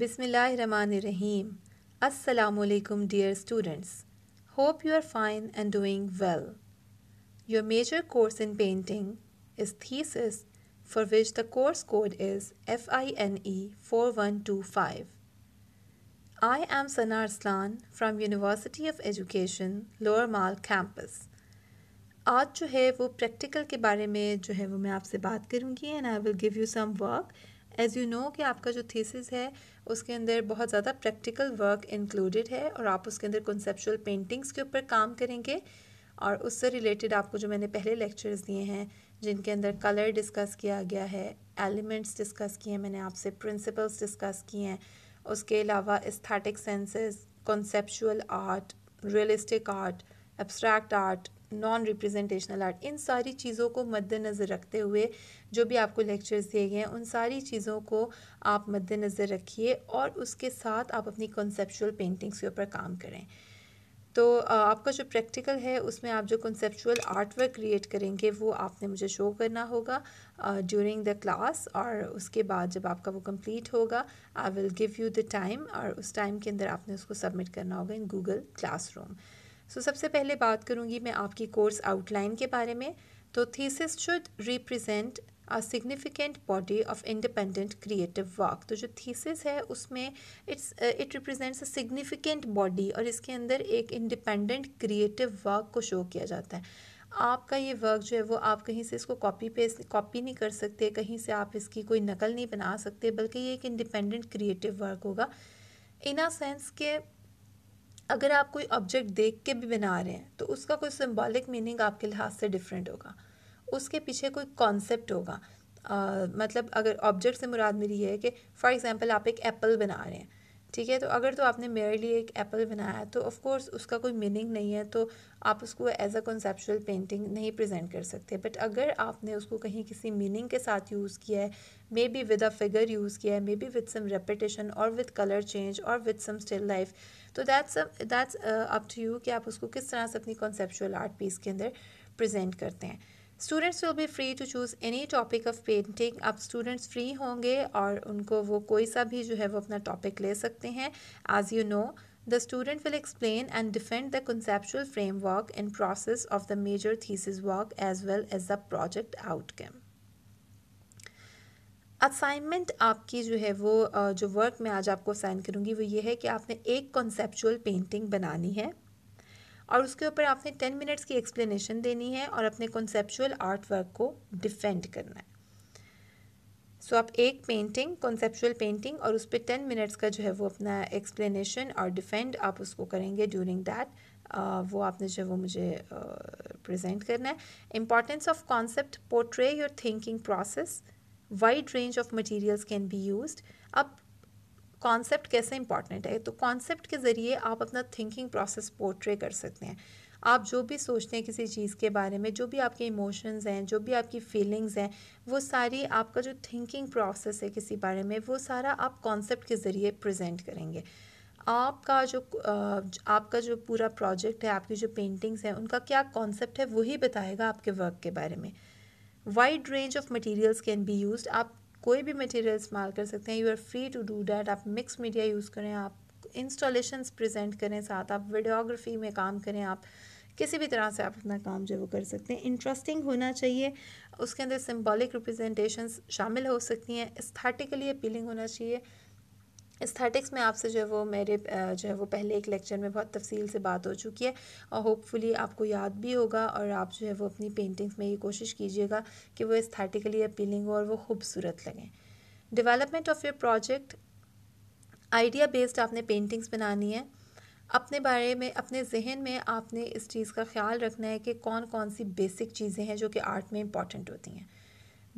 Bismillahirrahmanirrahim. Assalamu alaikum dear students. Hope you are fine and doing well. Your major course in painting is thesis for which the course code is FINE 4125. I am Sana Arslan from University of Education Lower Mal campus. आज जो है वो practical के बारे में जो है वो मैं आपसे बात करूँगी and I will give you some work as you know कि आपका जो थीसिस है उसके अंदर बहुत ज़्यादा प्रैक्टिकल वर्क इंक्लूडेड है और आप उसके अंदर कंसेप्चुअल पेंटिंग्स के ऊपर काम करेंगे और उससे रिलेटेड आपको जो मैंने पहले लेक्चर्स दिए हैं जिनके अंदर कलर डिस्कस किया गया है एलिमेंट्स डिस्कस किए हैं मैंने आपसे प्रिंसिपल्स डिस्कस किए हैं उसके अलावा aesthetic senses conceptual art realistic art abstract art non representational art इन सारी चीज़ों को मद्देनज़र रखते हुए जो भी आपको लेक्चर्स दिए गए हैं उन सारी चीज़ों को आप मद्देनज़र रखिए और उसके साथ आप अपनी कॉन्सेपचुअल पेंटिंग्स के ऊपर काम करें तो आपका जो प्रैक्टिकल है उसमें आप जो कॉन्सेपचुअल आर्ट वर्क क्रिएट करेंगे वो आपने मुझे शो करना होगा ड्यूरिंग द क्लास और उसके बाद जब आपका वो कंप्लीट होगा I will give you the time और उस टाइम के अंदर आपने उसको सबमिट करना होगा in Google classroom so so, सबसे पहले बात करूँगी मैं आपकी कोर्स आउटलाइन के बारे में तो thesis should represent a significant body of independent creative work तो जो थीसिस है उसमें it's it represents a significant body और इसके अंदर एक इंडिपेंडेंट क्रिएटिव वर्क को शो किया जाता है आपका ये वर्क जो है वो आप कहीं से इसको कॉपी पेस्ट कॉपी नहीं कर सकते कहीं से आप इसकी कोई नकल नहीं बना सकते बल्कि ये एक इंडिपेंडेंट क्रिएटिव वर्क होगा इन अ सेंस के अगर आप कोई ऑब्जेक्ट देख के भी बना रहे हैं तो उसका कोई सिम्बॉलिक मीनिंग आपके लिहाज से डिफरेंट होगा उसके पीछे कोई कॉन्सेप्ट होगा आ, मतलब अगर ऑब्जेक्ट से मुराद मेरी ये है कि फॉर एग्जांपल आप एक एप्पल बना रहे हैं ठीक है तो अगर तो आपने मेरे लिए एक एप्पल बनाया तो ऑफ़ कोर्स उसका कोई मीनिंग नहीं है तो आप उसको एज अ कॉन्सेप्चुअल पेंटिंग नहीं प्रेजेंट कर सकते बट अगर आपने उसको कहीं किसी मीनिंग के साथ यूज़ किया है maybe with a figure use किया है maybe with some repetition और विद कलर चेंज और विद सम स्टिल लाइफ तो that's that's up to you कि आप उसको किस तरह से अपनी कॉन्सेप्चुअल आर्ट पीस के अंदर प्रजेंट करते हैं students will be free to choose any topic of painting अब स्टूडेंट्स फ्री होंगे और उनको वो कोई सा भी जो है वो अपना टॉपिक ले सकते हैं as you know the student will explain and defend the conceptual framework in process of the major thesis work as well as the project outcome assignment आपकी जो है वो जो वर्क मैं आज आपको असाइन करूँगी वो ये है कि आपने एक कॉन्सेपचुअल पेंटिंग बनानी है और उसके ऊपर आपने टेन मिनट्स की एक्सप्लेनेशन देनी है और अपने कॉन्सेप्चुअल आर्ट वर्क को डिफेंड करना है सो so, आप एक पेंटिंग कॉन्सेप्चुअल पेंटिंग और उस पर टेन मिनट्स का जो है वो अपना एक्सप्लेनेशन और डिफेंड आप उसको करेंगे ड्यूरिंग दैट uh, वो आपने जो है वो मुझे प्रजेंट uh, करना है importance of concept portray your thinking process wide range of materials can be use अब कॉन्सेप्ट कैसे इंपॉर्टेंट है तो कॉन्सेप्ट के ज़रिए आप अपना थिंकिंग प्रोसेस पोर्ट्रे कर सकते हैं आप जो भी सोचते हैं किसी चीज़ के बारे में जो भी आपके इमोशंस हैं जो भी आपकी फीलिंग्स हैं वो सारी आपका जो थिंकिंग प्रोसेस है किसी बारे में वो सारा आप कॉन्सेप्ट के ज़रिए प्रेजेंट करेंगे आपका जो आपका जो पूरा प्रोजेक्ट है आपकी जो पेंटिंग्स हैं उनका क्या कॉन्सेप्ट है वही बताएगा आपके वर्क के बारे में wide range of materials can be used आप कोई भी मटेरियल इस्तेमाल कर सकते हैं you are free to do that आप मिक्स मीडिया यूज़ करें आप इंस्टॉलेशंस प्रेजेंट करें साथ आप वीडियोग्राफी में काम करें आप किसी भी तरह से आप अपना काम जो वो कर सकते हैं इंटरेस्टिंग होना चाहिए उसके अंदर सिम्बॉलिक रिप्रेजेंटेशंस शामिल हो सकती हैं एस्थेटिकली अपीलिंग होना चाहिए एस्थेटिक्स में आपसे जो है वो मेरे जो है वो पहले एक लेक्चर में बहुत तफसील से बात हो चुकी है और होपफुली आपको याद भी होगा और आप जो है वो अपनी पेंटिंग्स में ये कोशिश कीजिएगा कि वो एस्थेटिकली अपीलिंग हो और वो खूबसूरत लगें development of your project idea based आपने पेंटिंग्स बनानी है अपने बारे में अपने जहन में आपने इस चीज़ का ख्याल रखना है कि कौन कौन सी बेसिक चीज़ें हैं जो कि आर्ट में इंपॉर्टेंट होती हैं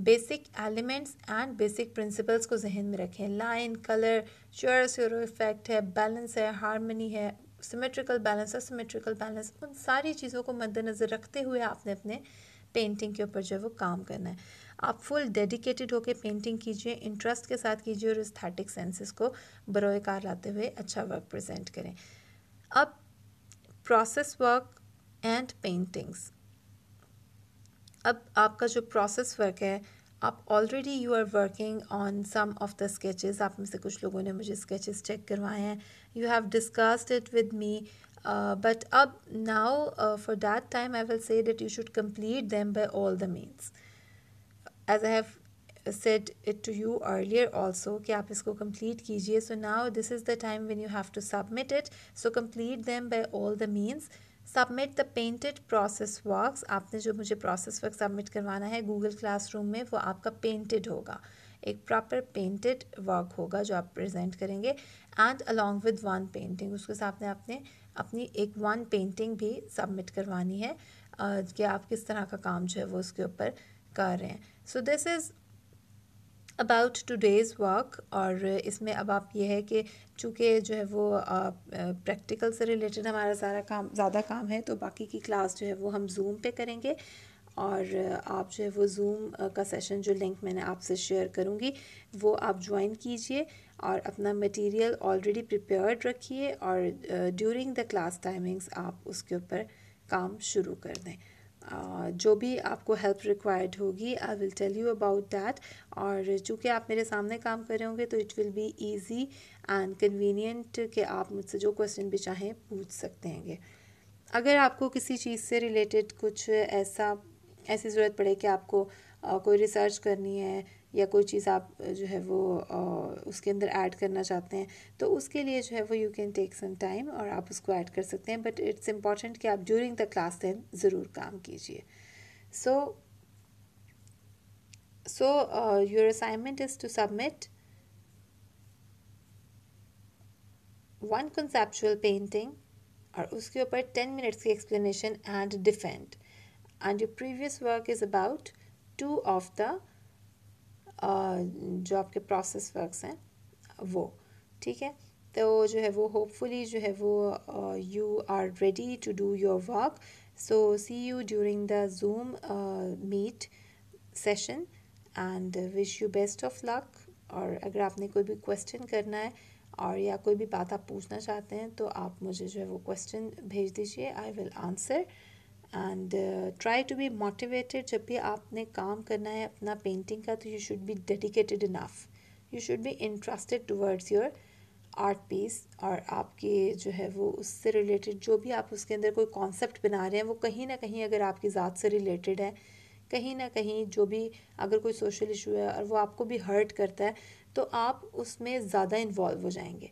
basic elements and basic principles को जहन में रखें लाइन कलर चर्स यूरो इफेक्ट है बैलेंस है हारमनी है सिमेट्रिकल बैलेंस और सिमेट्रिकल बैलेंस उन सारी चीज़ों को मद्देनज़र रखते हुए आपने अपने पेंटिंग के ऊपर जो है वो काम करना है आप फुल डेडिकेटेड होकर पेंटिंग कीजिए इंटरेस्ट के साथ कीजिए और स्थैटिक सेंसेस को बरोकार लाते हुए अच्छा वर्क प्रेजेंट करें अब प्रोसेस वर्क एंड पेंटिंग्स अब आपका जो प्रोसेस वर्क है आप already you are working on some of the sketches आप में से कुछ लोगों ने मुझे स्केचेस चेक करवाए हैं you have discussed it with me but अब now for that time I will say that you should complete them by all the means as I have said it to you earlier also कि आप इसको complete कीजिए so now this is the time when you have to submit it so complete them by all the means submit the painted process works आपने जो मुझे process work submit करवाना है Google classroom में वो आपका पेंटेड होगा एक प्रॉपर पेंटेड वर्क होगा जो आप प्रेजेंट करेंगे and along with one painting उसके साथ में आपने अपनी एक वन पेंटिंग भी सबमिट करवानी है कि आप किस तरह का काम जो है वो उसके ऊपर कर रहे हैं so this is about today's work और इसमें अब आप ये है कि चूँकि जो है वो प्रैक्टिकल से रिलेटेड हमारा सारा काम ज़्यादा काम है तो बाकी की क्लास जो है वो हम जूम पे करेंगे और आप जो है वो जूम का सेशन जो लिंक मैंने आपसे शेयर करूँगी वो आप ज्वाइन कीजिए और अपना मटेरियल ऑलरेडी प्रिपेयर्ड रखिए और ड्यूरिंग द क्लास टाइमिंग्स आप उसके ऊपर काम शुरू कर दें Uh, जो भी आपको हेल्प रिक्वायर्ड होगी I will tell you about that और चूँकि आप मेरे सामने काम कर रहे होंगे तो it will be easy and convenient कि आप मुझसे जो क्वेश्चन भी चाहें पूछ सकते हैंगे अगर आपको किसी चीज़ से रिलेटेड कुछ ऐसा ऐसी ज़रूरत पड़े कि आपको कोई रिसर्च करनी है या कोई चीज़ आप जो है वो उसके अंदर ऐड करना चाहते हैं तो उसके लिए जो है वो you can take some time और आप उसको ऐड कर सकते हैं बट इट्स इम्पॉर्टेंट कि आप ड्यूरिंग द क्लास टाइम ज़रूर काम कीजिए so so your assignment is to submit one conceptual painting और उसके ऊपर टेन मिनट्स की explanation and defend and your previous work is about two of the uh, जो आपके प्रोसेस वर्क्स हैं वो ठीक है तो जो है वो होपफुली जो है वो you are ready to do your work so see you during the Zoom meet session and wish you best of luck और अगर आपने कोई भी क्वेश्चन करना है और या कोई भी बात आप पूछना चाहते हैं तो आप मुझे जो है वो क्वेश्चन भेज दीजिए I will answer and try to be motivated जब भी आपने काम करना है अपना पेंटिंग का तो you should be dedicated enough you should be interested towards your art piece और आपके जो है वो उससे रिलेटेड जो भी आप उसके अंदर कोई कॉन्सेप्ट बना रहे हैं वो कहीं ना कहीं अगर आपकी ज़ात से रिलेटेड है कहीं ना कहीं जो भी अगर कोई सोशल इशू है और वो आपको भी हर्ट करता है तो आप उसमें ज़्यादा इन्वॉल्व हो जाएंगे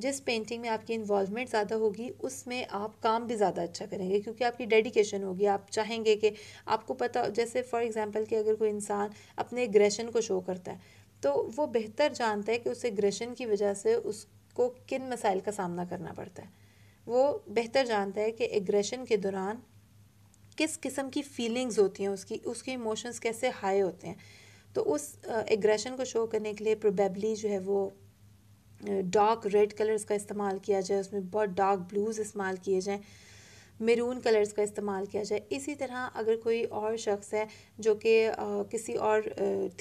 जिस पेंटिंग में आपकी इन्वॉल्वमेंट ज़्यादा होगी उसमें आप काम भी ज़्यादा अच्छा करेंगे क्योंकि आपकी डेडिकेशन होगी आप चाहेंगे कि आपको पता जैसे फॉर एग्ज़ाम्पल कि अगर कोई इंसान अपने एग्रेशन को शो करता है तो वो बेहतर जानता है कि उस एग्रेशन की वजह से उसको किन मसाइल का सामना करना पड़ता है वो बेहतर जानता है कि एग्रेशन के दौरान किस किस्म की फीलिंग्स होती हैं उसकी उसके इमोशंस कैसे हाई होते हैं तो उस एग्रेशन को शो करने के लिए प्रोबेबली जो है वो डार्क रेड कलर्स का इस्तेमाल किया जाए उसमें बहुत डार्क ब्लूज़ इस्तेमाल किए जाएँ मेरून कलर्स का इस्तेमाल किया जाए इसी तरह अगर कोई और शख्स है जो कि किसी और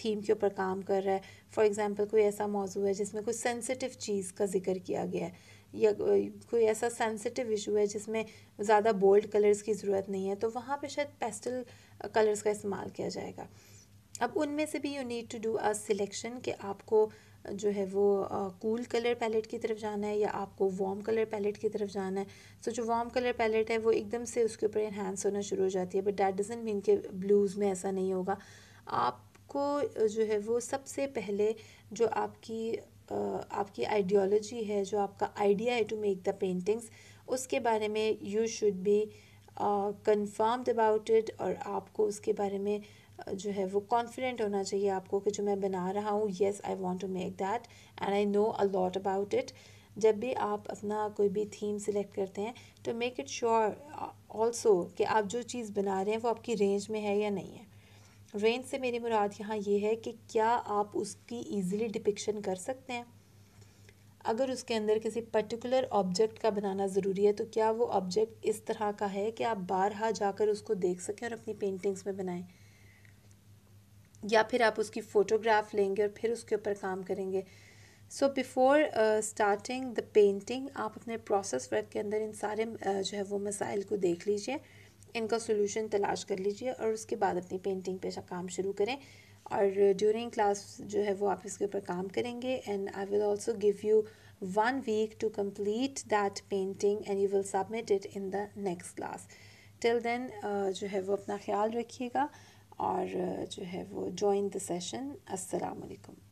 थीम के ऊपर काम कर रहा है फॉर एग्ज़ाम्पल कोई ऐसा मौजू है जिसमें कोई सेंसिटिव चीज़ का जिक्र किया गया है या कोई ऐसा सेंसिटिव इशू है जिसमें ज़्यादा बोल्ड कलर्स की ज़रूरत नहीं है तो वहाँ पे शायद पेस्टल कलर्स का इस्तेमाल किया जाएगा अब उनमें से भी you need to do a selection कि आपको जो है वो कूल कलर पैलेट की तरफ जाना है या आपको वार्म कलर पैलेट की तरफ जाना है सो so, जो वार्म कलर पैलेट है वो एकदम से उसके ऊपर इन्हांस होना शुरू हो जाती है बट डैट डजेंट मीन के ब्लूज़ में ऐसा नहीं होगा आपको जो है वो सबसे पहले जो आपकी आपकी आइडियोलॉजी है जो आपका आइडिया है टू मेक द पेंटिंग्स उसके बारे में you should be confirmed about it और आपको उसके बारे में जो है वो कॉन्फिडेंट होना चाहिए आपको कि जो मैं बना रहा हूँ yes I want to make that and I know a lot about it जब भी आप अपना कोई भी थीम सिलेक्ट करते हैं तो मेक इट श्योर ऑल्सो कि आप जो चीज़ बना रहे हैं वो आपकी रेंज में है या नहीं है रेंज से मेरी मुराद यहाँ ये है कि क्या आप उसकी ईजिली डिपिक्शन कर सकते हैं अगर उसके अंदर किसी पर्टिकुलर ऑब्जेक्ट का बनाना ज़रूरी है तो क्या वो ऑब्जेक्ट इस तरह का है कि आप बारहा जाकर उसको देख सकें और अपनी पेंटिंग्स में बनाएं या फिर आप उसकी फ़ोटोग्राफ लेंगे और फिर उसके ऊपर काम करेंगे so before starting the painting आप अपने प्रोसेस वर्क के अंदर इन सारे uh, जो है वो मसाइल को देख लीजिए इनका सोल्यूशन तलाश कर लीजिए और उसके बाद अपनी पेंटिंग पे काम शुरू करें और ड्यूरिंग क्लास जो है वो आप इसके ऊपर काम करेंगे and I will also give you one week to complete that painting and you will submit it in the next class till then जो है वो अपना ख्याल रखिएगा और जो है वो ज्वाइन द सेशन अस्सलाम वालेकुम